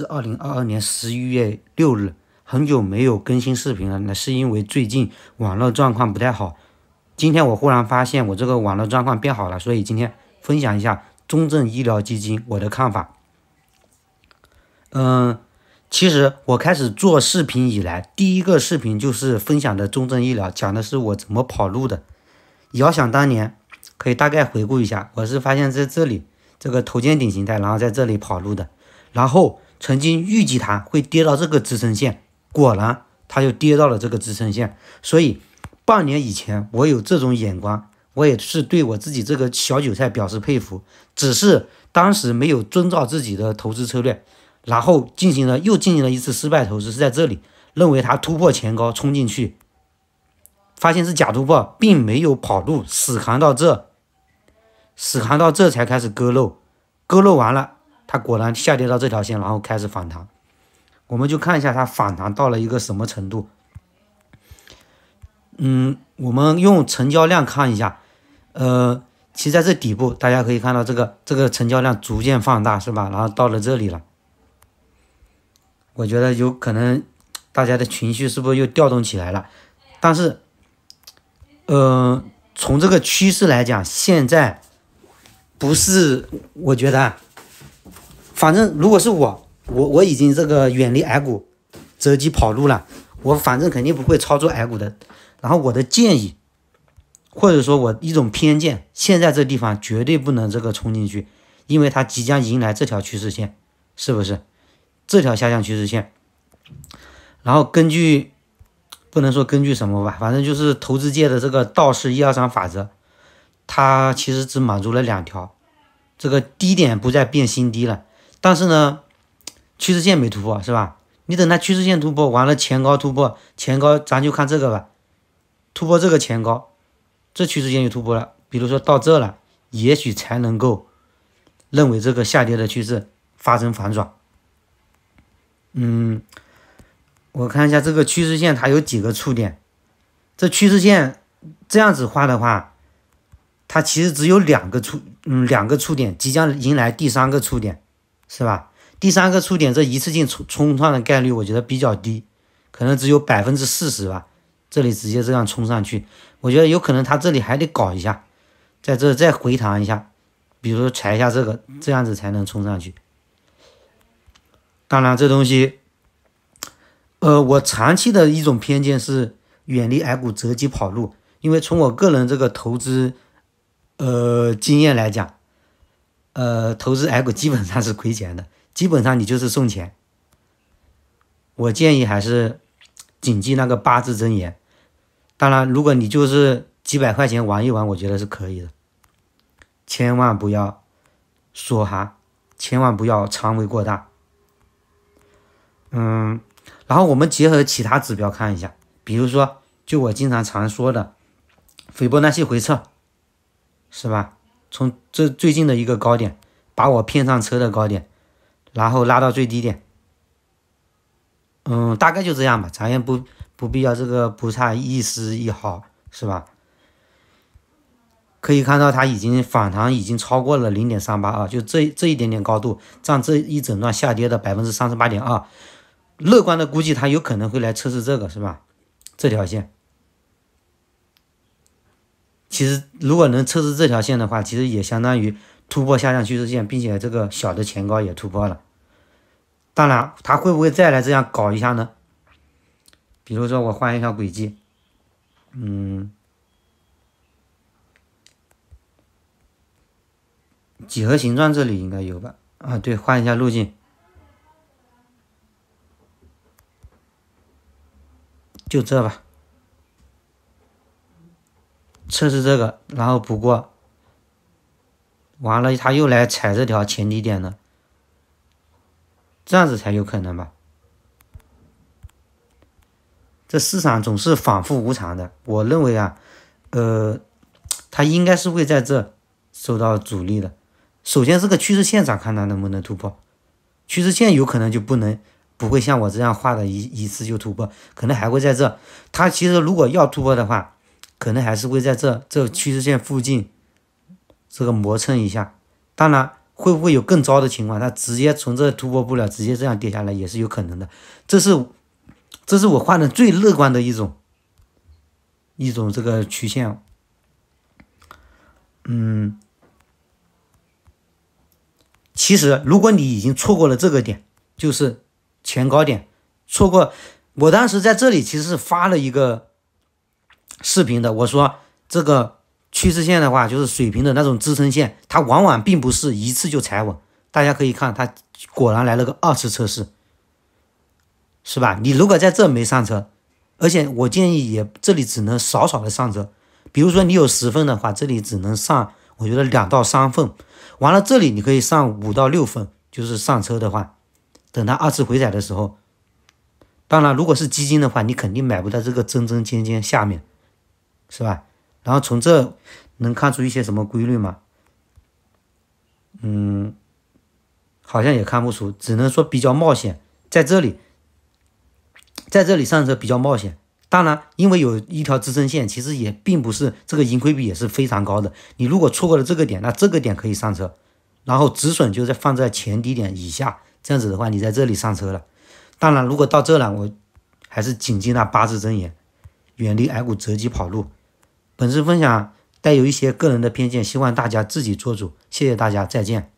是二零二二年十一月六日，很久没有更新视频了，那是因为最近网络状况不太好。今天我忽然发现我这个网络状况变好了，所以今天分享一下中证医疗基金我的看法。嗯，其实我开始做视频以来，第一个视频就是分享的中证医疗，讲的是我怎么跑路的。遥想当年，可以大概回顾一下，我是发现在这里这个头肩顶形态，然后在这里跑路的，然后。曾经预计它会跌到这个支撑线，果然它就跌到了这个支撑线。所以半年以前我有这种眼光，我也是对我自己这个小韭菜表示佩服。只是当时没有遵照自己的投资策略，然后进行了又进行了一次失败投资，是在这里，认为它突破前高冲进去，发现是假突破，并没有跑路，死扛到这，死扛到这才开始割肉，割肉完了。它果然下跌到这条线，然后开始反弹，我们就看一下它反弹到了一个什么程度。嗯，我们用成交量看一下，呃，其实在这底部大家可以看到，这个这个成交量逐渐放大，是吧？然后到了这里了，我觉得有可能大家的情绪是不是又调动起来了？但是，呃，从这个趋势来讲，现在不是，我觉得。反正如果是我，我我已经这个远离矮股，择机跑路了。我反正肯定不会操作矮股的。然后我的建议，或者说我一种偏见，现在这地方绝对不能这个冲进去，因为它即将迎来这条趋势线，是不是？这条下降趋势线。然后根据，不能说根据什么吧，反正就是投资界的这个道士一二三法则，它其实只满足了两条，这个低点不再变新低了。但是呢，趋势线没突破是吧？你等它趋势线突破完了前高突破前高，咱就看这个吧，突破这个前高，这趋势线就突破了。比如说到这了，也许才能够认为这个下跌的趋势发生反转。嗯，我看一下这个趋势线它有几个触点，这趋势线这样子画的话，它其实只有两个触，嗯，两个触点即将迎来第三个触点。是吧？第三个触点，这一次性冲冲上的概率，我觉得比较低，可能只有百分之四十吧。这里直接这样冲上去，我觉得有可能它这里还得搞一下，在这再回弹一下，比如踩一下这个，这样子才能冲上去。当然，这东西，呃，我长期的一种偏见是远离矮股择机跑路，因为从我个人这个投资，呃，经验来讲。呃，投资 A 股基本上是亏钱的，基本上你就是送钱。我建议还是谨记那个八字真言。当然，如果你就是几百块钱玩一玩，我觉得是可以的。千万不要梭哈，千万不要仓位过大。嗯，然后我们结合其他指标看一下，比如说，就我经常常说的斐波那契回撤，是吧？从这最近的一个高点把我骗上车的高点，然后拉到最低点，嗯，大概就这样吧，咱也不不必要这个不差一丝一毫，是吧？可以看到它已经反弹，已经超过了零点三八啊，就这这一点点高度，占这一整段下跌的百分之三十八点二，乐观的估计它有可能会来测试这个，是吧？这条线。其实，如果能测试这条线的话，其实也相当于突破下降趋势线，并且这个小的前高也突破了。当然，它会不会再来这样搞一下呢？比如说，我换一条轨迹，嗯，几何形状这里应该有吧？啊，对，换一下路径，就这吧。测试这个，然后不过，完了他又来踩这条前提点的，这样子才有可能吧？这市场总是反复无常的，我认为啊，呃，他应该是会在这受到阻力的。首先是个趋势线，看他能不能突破。趋势线有可能就不能，不会像我这样画的一一次就突破，可能还会在这。他其实如果要突破的话。可能还是会在这这趋势线附近这个磨蹭一下，当然会不会有更糟的情况？它直接从这突破不了，直接这样跌下来也是有可能的。这是这是我画的最乐观的一种一种这个曲线。嗯，其实如果你已经错过了这个点，就是前高点错过。我当时在这里其实是发了一个。视频的我说这个趋势线的话，就是水平的那种支撑线，它往往并不是一次就踩稳。大家可以看，它果然来了个二次测试，是吧？你如果在这没上车，而且我建议也这里只能少少的上车。比如说你有十份的话，这里只能上，我觉得两到三份。完了这里你可以上五到六份，就是上车的话，等它二次回踩的时候，当然如果是基金的话，你肯定买不到这个针针尖尖下面。是吧？然后从这能看出一些什么规律吗？嗯，好像也看不出，只能说比较冒险。在这里，在这里上车比较冒险。当然，因为有一条支撑线，其实也并不是这个盈亏比也是非常高的。你如果错过了这个点，那这个点可以上车，然后止损就在放在前低点以下。这样子的话，你在这里上车了。当然，如果到这了，我还是谨记那八字真言：远离矮股，择机跑路。本次分享带有一些个人的偏见，希望大家自己做主。谢谢大家，再见。